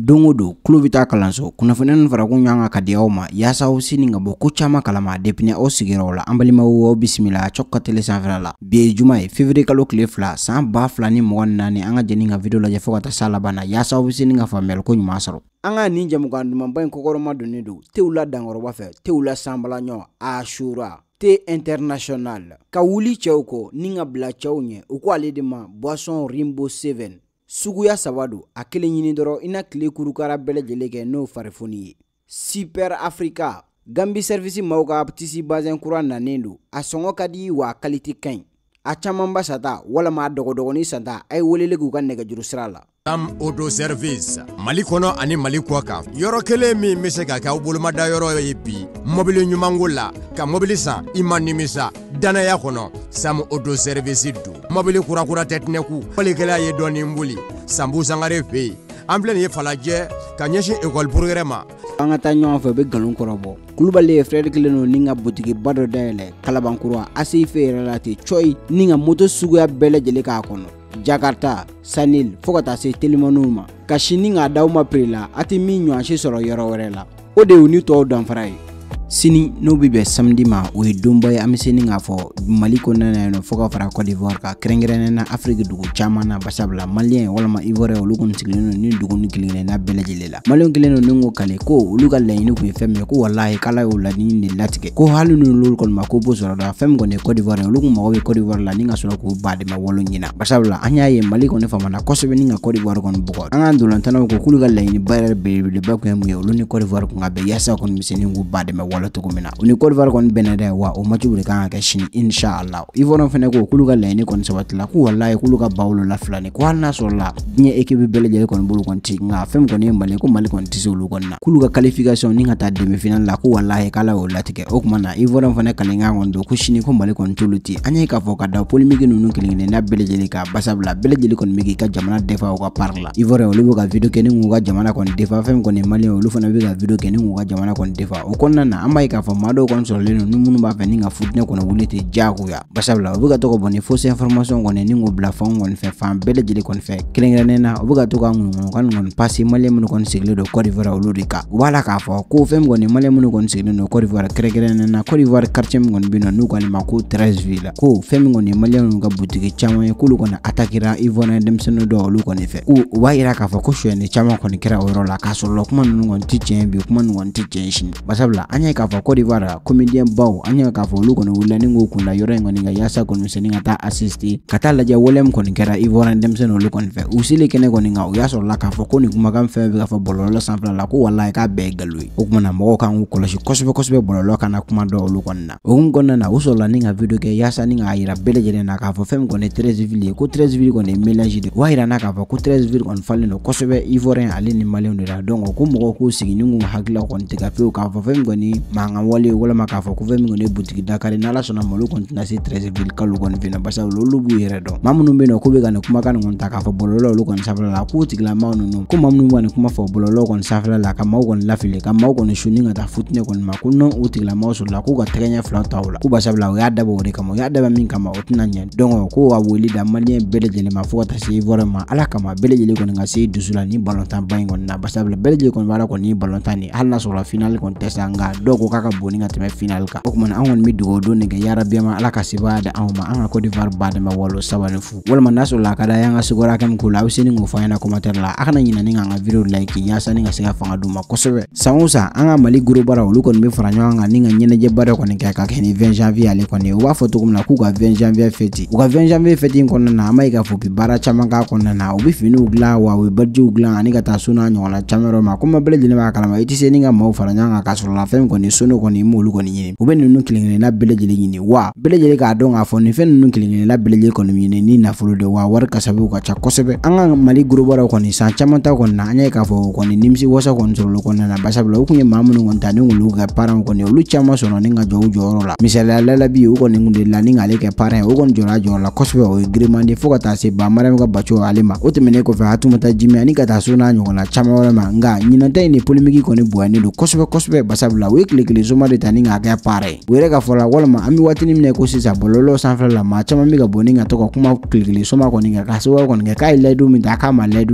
don o don tulo bɛ kalanso kunnafoniya nin fara kun ɲɔgɔn kan ka di aw ma yaasa aw sini ka bɔ ko caman kalama depini aw sigiyɔrɔ la an balimaw aw bisimila cɔk ka tele sanfɛla la bi ye juma ye fevriye kalo tile fila san ba fila ni mɔgɔ ni naani an ka jeni ka video lajɛ fɔɔ ka ta s'a laban na yaasa aw bɛ sini ka faamuyaliko ɲuman sɔrɔ an ka nin jamukan dumanba in kɔkɔrɔma donnen don tew la dankɔrɔba fɛ tew la sanbalaɲɔ ashura te international ka wuli cɛw kɔ ni ka bila cɛw ɲɛ u ko ale de ma boisson rimbo 7 suguya saba do a kelen ɲini dɔrɔ i na tile kurukara bɛɛ kɛ n'o farifoni ye super africa gambi servisi maw ka tisi bazɛn kura nanen do a sɔngɔ ka di wa a kalite ka ɲi a camanba sata walama a dɔgɔdɔgɔnin sata a ye weleli k'u ka nɛgɛjuru sira la tam odo service mali kɔnɔ ani mali kɔ kan yɔrɔ kelen min be se ka kɛ aw bolomada yɔrɔ ye bi mɔbili ɲumanko la ka mɔbili san i ma nimisa dannaya kɔnɔ sam odo servisi don mɔbili kurakura tɛ tinɛku walikɛla ye dɔɔnin boli sanbu sangare fe yen an filɛ nin ye falajɛ ka ɲɛsin ekɔli purugɛrɛ ma an ka taa ɲɔgɔn fɛ u bɛ nkalon kɔrɔ bɔ kulubali ye frɛri kelen don ni ka botigiba dɔ dayɛlɛ kalabankura asife yɛrɛ la ten coyi ni ka moto suguya bɛɛ lajɛlen k'a kɔnɔ jakarta sanil fɔɔ ka taa se telimaniw ma ka sini k'a daw ma piri la a tɛ min ɲɔansi sɔrɔ yɔrɔ wɛrɛ la o de y'u ni tɔɔw danfara ye sini n'o bi bɛ samedi ma o ye donba ye an be se ni k'a fɔ mali kɔnɔna na yennɔ fɔɔ ka fara cote d'ivoire ka kɛrɛnkɛrɛnnen na afriki dugu caaman na basabula maliyɛn walama ivoirɛ olu kɔni sigilen no ni dugu ni kelen na bɛɛ lajɛlen la maliyɛn kelen no ni ko kale ko olu ka laɲini kun ye fɛn min ye ko walahi k'ala y'o laɲini de latigɛ ko hali n'olu kɔni ma ko bo sɔrɔ dɔ fɛn min kɔni ye cote d'ivoire olu kun mago be cote d'ivoire la ni ka sɔrɔ k'u badɛmɛ wolo ɲina basabula an y'a ye mali kɔni famana kosɛbɛ ni ka cote d'ivoire kɔni bɔgɔ an ka dolantanaw ko k'olu ka laɲini ba yɛrɛ belebeleba kun ye mun ye olu ni cote d'ivoire kun ka bɛn yaasa kɔni misɛnin k'u badɛmɛ wolo la cogo min na u ni kɔdivari kɔni bɛnɛ dɛ wa o matiw de kan ka kɛ sini inshallah ivɔrɔn fɛnɛ ko k'olu ka laɲini kɔni sabatila k'u walayi k'olu ka bawolo lafila ni ko hali n'a sɔrɔ la diɲɛ ekipe bɛɛ lajɛlen kɔni bolo kɔni ti nka fɛn kɔni ye mali ko mali kɔni ti se olu kɔni na k'olu ka qualification ni ka taa demi final la ko walahi k'ala y'o latigɛ o kuma na ivɔrɔn fɛnɛ kalenkan kɔni don ko sini ko mali kɔni t'olu ti an ye k'a fɔ ka da polimiki ninnu kelen kelenna bɛɛ lajɛlen kan basabula bɛɛ lajɛlen kɔni bɛ k'i ka jamana defa o ka pari la ivɔrɔn olu bɛ ka video kɛ ni k'u ka jamana kɔni defa fɛn kɔni ye mali olu fana bɛ ka video kɛ ni k'u ka jamana kɔni defa o kɔnɔna na an b'a ye k'a fɔ maa dɔw kɔni sɔrɔlen don ni minnu b'a fɛ ni ka futinɛ kɔni wuli tɛ diyagoya barisabula u bɛ ka to ka bɔ ni fausse information kɔni ni k'o bila fan kɔni fɛ fan bɛɛ lajɛlen kɔni fɛ kɛrɛnkɛrɛnnen na u bɛ ka to ka ŋunuŋunu kɔni passe maliyɛn minnu kɔni sigilen don Côte d'Ivoire olu de kan u b'a la k'a fɔ ko fɛn min kɔni maliyɛn minnu kɔni sigilen don Côte d'Ivoire kɛrɛnkɛrɛnnen na Côte d'Ivoire quartier min kɔni bɛ yen nɔ n'u k'ale ma ko 13 ville ko fɛn min kɔni maliyɛn ninnu ka butigi caman ye k'olu kɔni attaquera ivoirien denmisɛnnin dɔ olu kɔni fɛ u u b'a yira k'a fɔ ko sonyali caman kɔni kɛra o yɔrɔ la k'a sɔrɔ kuma ninnu kɔni tɛ tiɲɛ bi kuma ninnu kɔni tɛ tiɲɛ sini barisabula an y'a kafa fɔ Côte d'Ivoire comédien baw an y'a k'a fɔ olu kɔni wulila ni k'u kunda yɔrɔ in kɔni ka yaasa kɔni misɛnnin ka taa assiste wolem taa lajɛ wale min kɔni kɛra Ivoirien denmisɛnnin olu kɔni fɛ u selen kɛnɛ kɔni u y'a la k'a fɔ ko ni kumakan fɛn fɛn bɛ ka bɔlɔlɔ sanfɛla la ko wala k'a bɛɛ ye nkalon ye o kumana mɔgɔw kan k'u kɔlɔsi kosɛbɛ kosɛbɛ bɔlɔlɔ kana kuma dɔ olu kɔni na o hukumu kɔnɔna na u sɔrɔla ni ka video kɛ yasa ni k'a yira bele lajɛlen na k'a fɔ fɛn min kɔni ko Treichville kɔni ye mélange de ye o b'a yira an na k'a fɔ ko Treichville kɔni falen don kosɛbɛ Ivoirien ale ni Maliyɛnw de la donc ko mɔgɔw ko sigi ni ngo hakla kɔni tigɛ fiyewu k'a fɔ fɛn min ni mankan wale walama k'a fɔ ko fɛn min kɔni ye butigi dakari n'ala sɔnna ma olu kɔni tɛna se tɛrɛsivili kalo kɔni fɛnɛ barisa olu b'u yɛrɛ do ma minnu be nɔ k'u be ka nin k'a fɔ bɔlɔlɔ olu kɔni sanfɛla la k'u tigilamaw nunu ko ma minnu be ka kuma fɔ bololo kon safla la ka maw kɔni lafili ka maw kɔni suni ka ta futinɛ kɔni ma ko n'u tigilamaw sɔrɔla k'u ka tɛgɛ ɲɛ filaw ta o la ko basabula o y'a dabɔ o de kama y'a daba min kama o tɛna ɲɛ dɔnk ko wa woli da maliyɛn bɛɛ lajɛlen ma fɔɔ ka se ivoirɛ ma ala kama bɛɛ lajɛlen kɔni ka se dusu la ni balɔntan ba ɲi kɔni na basabula bɛɛ lajɛlen kɔni b'a la ni balɔntan ni hali n'a sɔrɔla finali kɔni tɛ ko k'a ka boni ka tɛmɛ final kan o kumana an kɔni bɛ dugawu don ne kɛ yarabiya ma ala ka sebaya di anw ma an ka cote d'ivoire ba walo sabani fu walima n'a sɔrɔ la ka d'a ye ka sigiyɔrɔ hakɛ min k'o la a be se ni k'o fɔ an ɲɛna la a kana ɲina ni k'an ka video like yaasa ni ka se ka fanga d'u ma kosɛbɛ san o san an ka mali goro olu kɔni bɛ fara ɲɔgɔn kan ni ka ɲɛnajɛ baara kɔni kɛ ka kɛ ni 20 janvier ale kɔni ye u b'a fɔ cogo min na k'u ka 20 janvier fɛti u ka 20 janvier fɛti in kɔnɔna na an b'a ye k'a fɔ u baara caman k'a kɔnɔna na u bi finiw dilan wa u bɛ bajiw dilan ani ka taa so n'a ɲɔgɔnna caman yɔrɔ ma komi bɛɛ b'a kalama i tɛ se ni ka maaw fara ɲɔgɔn kan ka sɔrɔ la fɛn kɔni kɔni sono ne kɔni m'olu kɔni ɲini u bɛ ninnu kelenkelenna bɛɛ lajɛlen ɲini wa bɛɛ lajɛlen k'a dɔn k'a fɔ nin fɛn ninnu kelenkelenna bɛɛ lajɛlen kɔni ɲini ni nafolo de wa wari kasabiw ka ca kosɛbɛ an ka mali gorobaraw kɔni san caman ta kɔni na an y'a k'a fɔ o kɔni nimisi wasa kɔni sɔrɔlo kɔnɔna na basabula u kun ye maa minnu kɔni ta ni olu ka paran kɔni olu caman sɔnna ni ka jɔ u jɔyɔrɔ la misaliya lalabi o kɔni kun delila ni k'ale kɛ paran ye o kɔni jɔra a jɔyɔrɔ la kosɛbɛ o ye giremanden fo ka taa se ba mariyamu ka baco ale ma o tɛmɛnen kɔfɛ hatumata jimi ani ka taa so n'a ɲɔgɔnna caman wɛrɛ ma nka ɲinata in ni polemiki kɔni bonyalen don kosɛbɛ kosɛbɛ basabula o ye kile kile soma de tani ni k'a pare Wele ka fola wala ma ami wati ni min kosi za bololo sanfla la maa caman bɛ ka boni nga ka kuma kile kile soma kɔni nga kasi wako kɔni kai k'a ye layidu min ta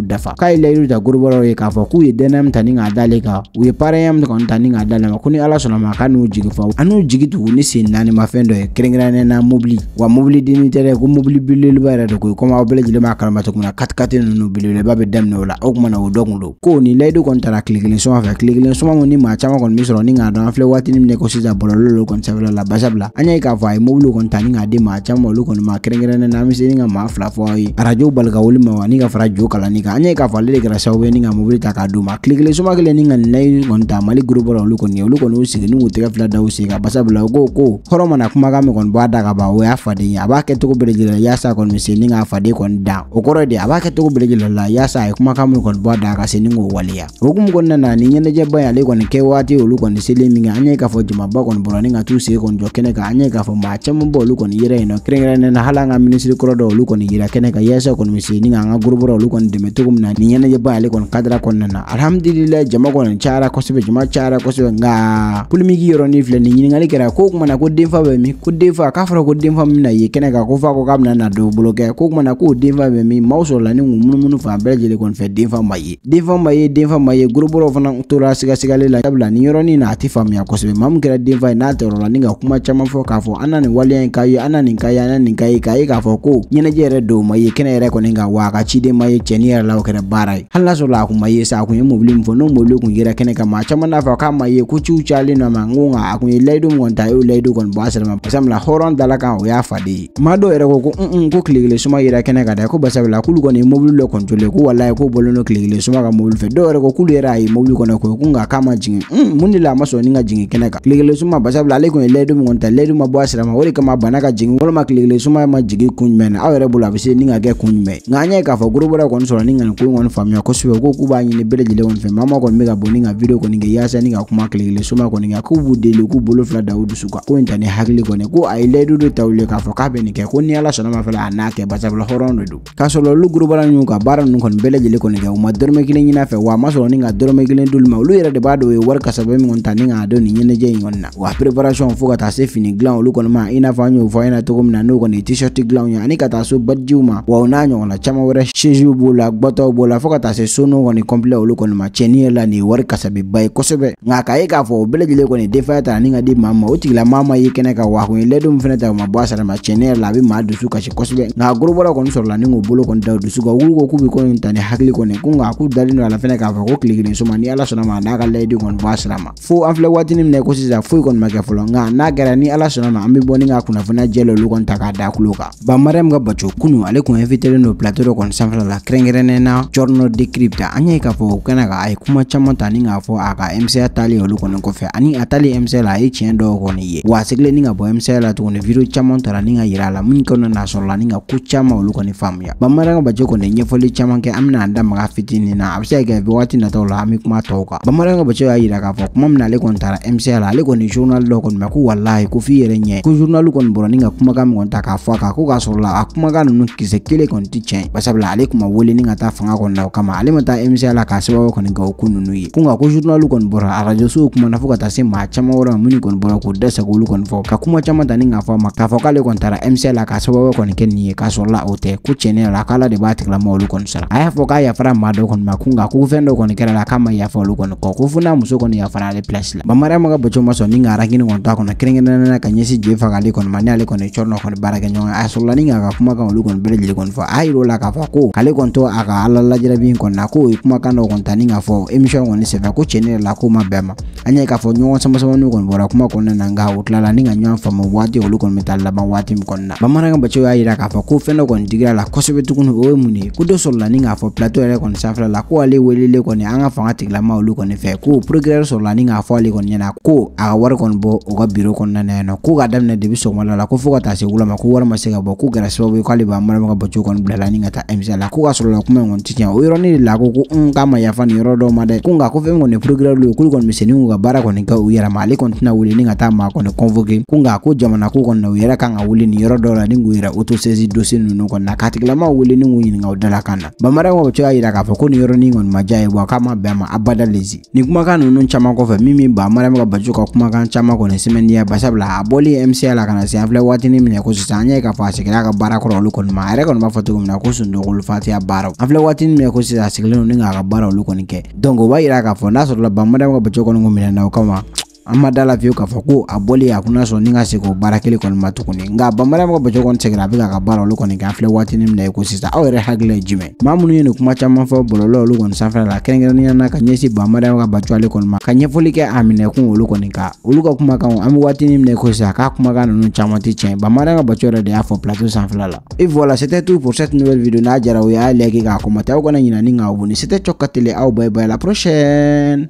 dafa Kai ye layidu ta gorobalaw ye k'a foku ye dɛnɛmu ta ni k'a d'ale ka. u pare pareya min kɔni ta ni k'a d'ale ma kuni ala sona ma k'a n'u jigi fa Anu jigi tu ni sen nani ma fɛn dɔ ye kɛrɛnkɛrɛnnen na mobili wa mobili di ni tere ko mobili belebeleba yɛrɛ de ko komi aw bɛɛ jile b'a kalama cogo min na katikati ninnu belebeleba bɛ daminɛ o la o kumana o dɔ kun don ko nin layidu kɔni taara kile kelen soma Kile kile kelen soma ni maa caman kɔni misro ni nga dɔn an filɛ waatini min na ko sisan bɔlɔlɔ lo kɔni sanfɛla la basabula an y'a ye k'a fɔ a ye mobiliw kɔni ta ni k'a di maa caman olu kɔni ma kɛrɛnkɛrɛnnen na an be se ni ka maa fila fɔ aw ye arajow bali ka wuli ma ani ka fara jo kalanni kan an y'a ye k'a fɔ ale de kɛra sababu ye ni ka mobili ta k'a d'u ma kile kelen suma kelen ni ka nin kɔni ta mali groupe la olu kɔni ye olu kɔni y'u sigi ni k'u tɛgɛ fila da u sen kan basabula u ko ko hɔrɔn mana kumakan min kɔni bɔ a da ka ban o y'a faden ye a b'a kɛ cogo bɛɛ lajɛlen la yaasa kɔni be se ni k'a faden kɔni dan o kɔrɔ ye de a b'a kɛ cogo bɛɛ lajɛlen la yaasa a ye kumakan min kɔni bɔ a da ka se ni k'o waleya o hukumu kɔnɔna na nin ɲɛnajɛba ye ale kɔni kɛ waati olu kɔni selen ninga anye k'a fo juma ba kon ni ka t'u se kon jo kene ka anye k'a fo ma chamu bɔ olu kɔni yɛrɛ yen nɔ kɛrɛnkɛrɛnnen na hala nga ka minisiri do lu kon kɔni yira kɛnɛ kan yaasa kɔni bɛ se ni k'an ka gurubɔrɔ olu kɔni dɛmɛ cogo min na nin ɲɛnajɛba ale kɔni kadira kɔnɔna na alhamdulillah jama kon chara ko kɔni cayara kosɛbɛ jama cayara kosɛbɛ nka polimiki yɔrɔnin filɛ ninga ɲininkali kera ko kuma na ko defa be mi ko defa k'a fro ko defa mi na yi kene ka ko f'a ko kam na na do bloke ko kuma na k'o defa be mi maaw la ni k'u munumunu fan bɛɛ lajɛlen kɔni fɛ defa ma defa denfa ma ye denfa ma ye gurubɔrɔw siga siga le la ni yoro ni na atifa faamuya kosɛbɛ maa min kɛra denfa ye n'a tɛrɔ la ni ka kuma caman fɔ k'a fɔ an na nin waleya in ka ye an na nin ka ye an na nin ka ye k'a ye k'a fɔ ko ɲɛnajɛ yɛrɛ dɔw ma ye kɛnɛ yɛrɛ kɔni kan wa a ka ciden ma ye cɛnin yɛrɛ la o kɛra baara ye hali n'a sɔrɔ a kun ma ye sa a kun ye mobili min fɔ n'o mobili kun yera kɛnɛ kan maa caman n'a fɔ k'a ma ye ko ciw cayalen nɔ ma n ko nka a kun ye layidu min kɔni ta a y'o layidu kɔni bɔ a sɛlɛma sabula hɔrɔn dala kan o y'a faden ye maa dɔw yɛrɛ ko ko un ko tile kelen suma yera kɛnɛ ka da ko basabula k'olu kɔni ye mobili dɔ kɔntrole ko walayi k'u bɔlen don tile kelen suma ka mobili fɛ dɔw yɛrɛ ko k'olu yɛrɛ a ye mobili kɔnɔ ko ko nka k'a ma jigin mm, mun de la a ma sɔn ni ka jingi kɛnɛ kan suma basa bila ale kun ledu layidu min ta layidu ma bo asira ma wori de kama bana ka jingi walima ma klikle suma ma jigi kun men a aw bula bolo se ni nga ge kun me nga nya k'a fo groupe wɛrɛ kon so ni nga ko ngon kɔni ko kosɛbɛ ko k'u b'a ni bɛɛ lajɛlen kɔni fɛ maa maa kɔni bɛ ka ni video kɔni kɛ yaasa ni nga kuma kile kelen suma kɔni nga k'u b'u deli k'u bolo fla da u dusu kan ko in ta ni hakili kɔni ko a ye do dɔ ta u k'a fo k'a be ni ke ko ni ala sɔnna ma fela n'a kɛ basabula horon do don k'a sɔrɔ olu groupe wɛrɛ ninnu ka baara ninnu kɔni bɛɛ lajɛlen kɔni kɛ u ma dɔrɔmɛ kelen wa a ma sɔrɔ ni ka dɔrɔmɛ kelen dul ma lu yɛrɛ de b'a do u war ka sabe mi ngon ta ni k'a dɔn nin ɲɛnajɛ in kɔni na wa preparation fo ka taa se fini dilan olu kɔni ma i n'a fɔ an y'o fɔ ɲɛna cogo min na n'o kɔni ye t ye ani ka taa so bajiw ma wa o n'a ɲɔgɔnna caman wɛrɛ sijiw b'o la gbɔtaw b'o la fo ka taa se sonuw kɔni kɔnpilɛ olu kɔni ma tiɲɛni yɛrɛ la nin ye wari kasabiba ye kosɛbɛ nka k'a ye k'a fɔ o bɛɛ kɔni defaya ta ni ka di maa ma o tigila maa ma ye kɛnɛ kan wa kun ye lɛdu min fɛnɛ ta o ma bɔ a sara ma yɛrɛ la a bɛ maa dusu kasi kosɛbɛ nka a gorobɔra kɔni sɔrɔla ni k'o bolo kɔni da o dusu kan wulu ko k'u bɛ ko in ta ni hakili kɔni ko nka k'u dalen don a la fɛnɛ k'a fɔ ko tile soma ni ala sɔnna ma n'a ka layidu kɔni bɔ a sara fo an filɛ waati ni mina i ko sisan foyi kɔni ma kɛ fɔlɔ nka n'a kɛra ni ala sɔnna ma an be bɔ ni ka kunnafoniya jɛlɛ olu kɔni ta k'a da kulo kan ban mariyamu ka baco kunu ale kun invitelen do plateau dɔ kɔni sanfɛla la kɛrɛnkɛrɛnnen na jorno decrypt an y'a ye k'a fɔ u kɛna ka a ye kuma caman ta ni k'a fɔ a ka mca tali olu kɔni kɔfɛ ani a tali mca la a ye tiɲɛ dɔw kɔni ye wa a sigilen ni ka bɔ mca la tuguni video caaman tara ni ka yira a la min kɔnɔ n'a sɔrɔla ni ka ko caaman olu kɔni faamuya ban mariyamu baco kɔni ɲɛfɔli caaman kɛ an bena an da maga fitinin na a be se ka kɛ wagati nataw la an be kuma tɔw kan ban mariyamu ka baco y'a yira k'a fɔ kuma min na ale kɔni kɔni taara mca la ale kɔni journal dɔ kɔni ma ko walahi ko f'i yɛrɛ ɲɛ ko journal kɔni bɔra ni ka kumakan min kɔni ta k'a fɔ a kan ko k'a sɔrɔ la a kumakan ninnu kisɛ kelen kɔni ti tiɲɛ ale kuma wele ni ka taa fanga kɔni na o kama ale ma taa mca la k'a sababu kɔni kɛ o ko ninnu ye ko nka ko journal kɔni bɔra arajosow kuma na fo ka taa se maa caman wɛrɛ ma minnu kɔni bɔra k'u dɛsɛ k'olu kɔni fɔ ka kuma caman ta ni k'a fɔ a ma k'a fɔ k'ale kɔni taara mca la k'a sababu kɔni kɛ nin ye k'a sɔrɔ la o tɛ ko tiɲɛ yɛrɛ la k'ala de b'a tigilamɔgɔ olu kɔni sara a y'a fɔ k'a yafara maa dɔ kɔni ma ko nka ko fɛn dɔ kɔni kɛra la k'a ma yafa olu kɔni kɔ ko fo n'a muso kɔni yafara ale place la bamariyama ka bɔcɛw ma sɔn ni ŋara kini kɔni t'a kɔnɔ kɛrɛnkɛrɛnnenya ka ɲɛsin je fagale kɔni ma n'ale kɔni cɔri kɔni baara ɲɔgɔn a sɔrɔla ni ŋa ka kumakan olu kɔni bɛɛ kɔni fɔ a la k'a fɔ ko ale kɔni to a ka ala lajarabi in kɔni na k'o ye kumakan dɔ kɔni ta ni k'a fɔ émission kɔni ko tiɲɛ yɛrɛ la ko ma bɛn ma an ye k'a fɔ ɲɔgɔn kɔni bɔra kuma kɔnɔna na nka o tilala ni ka ɲɔgɔn faamu waati olu kɔni bɛ taa laban waati min kɔni na bamanankan bɔcɛw y'a yira k'a fɔ ko fɛn dɔ kɔni digira la kosɛbɛ tuguni o ye mun ye ko dɔ sɔrɔla ni k'a fɔ plateau yɛrɛ kɔni sanfɛla la ko ale welelen kɔni an ka fanga tigilama olu kɔni fɛ ko progrès sɔrɔla ni k'a fɔ ale kɔni ɲɛna ko a ka wari kɔni bɔ o ka biro kɔnɔna na yan nɔ k'u ka daminɛ debi sɔgɔmada la ko fo ka taa se wula ma ko wari ma se ka bɔ k'u kɛra sababu ye k'ale b'a marama ka bɔcogo kɔni bilala ni ka taa MCA la k'u ka la kuma in kɔni ti tiɲɛ o yɔrɔnin de la a ko ko un k'a ma yafa nin yɔrɔ dɔw ma dɛ ko nka ko fɛn min kɔni progrès lu ye k'olu kɔni bɛ ni k'u ka baara kɔni kɛ u yɛrɛ ma ale kɔni tɛna wuli ni ka taa maa kɔni convoquer ko nka ko jamana ko kɔni na u yɛrɛ kan ka wuli nin yɔrɔ dɔw la ni k'u yɛrɛ autosaisi dossier ninnu kɔni na k'a tigilamaw wuli ni k'u ɲininka u dalakan na bamara ka bɔcogo y'a yira k'a fɔ ko nin yɔrɔnin kɔni ma diya ye wa k'a ma bɛn a ma abada lezi nin kumakan ninnu caman kɔfɛ min b'a mara bɛ ka bacu ka kumakan caman kɔni sɛmɛni ya basabula a bɔli mca la kana se an filɛ waatini ni na ko sisan an yɛ k'a fɔ a sigira a ka baara kɔrɔ olu kɔni ma a yɛrɛ kɔni b'a fɔ cogo min na ko sundogolo fatiya baaraw an filɛ waatini ni na ko sisan a sigilen don ni k'a ka baara olu kɔni kɛ donk o b'a yira k'a fɔ n'a sɔrɔla ban madamu ka bacu kɔni ko minɛna o kama an ma da la fiyewu k'a fɔ ko a bɔli a kuna sɔrɔ ni ka se k'o baara kelen kɔni ma tuguni nka banbara ka bɔcogo kɔni sɛgɛrɛ a bɛ k'a ka baara olu kɔni k'an filɛ waatinin min na i ko sisan aw yɛrɛ hakili ye jumɛn maa minnu ye nin kuma caman fɔ bɔlɔlɔ olu kɔni sanfɛla la kɛrɛnkɛrɛnnenya na ka ɲɛsin banbara ka baco ale kɔni ma ka ɲɛfɔli kɛ a minɛkun olu kɔni kan olu ka kumakan an bɛ waatinin min na i ko sisan k'a kumakan ninnu caman tɛ tiɲɛ banbara ka baco yɛrɛ de y'a fɔ plateau sanfɛla la et voilà c'était tout pour cette nouvelle vidéo n'a jara u y'a like k'a commenter aw kana ɲinani k'aw abonner c'était Cɔk ka bye bye la prochaine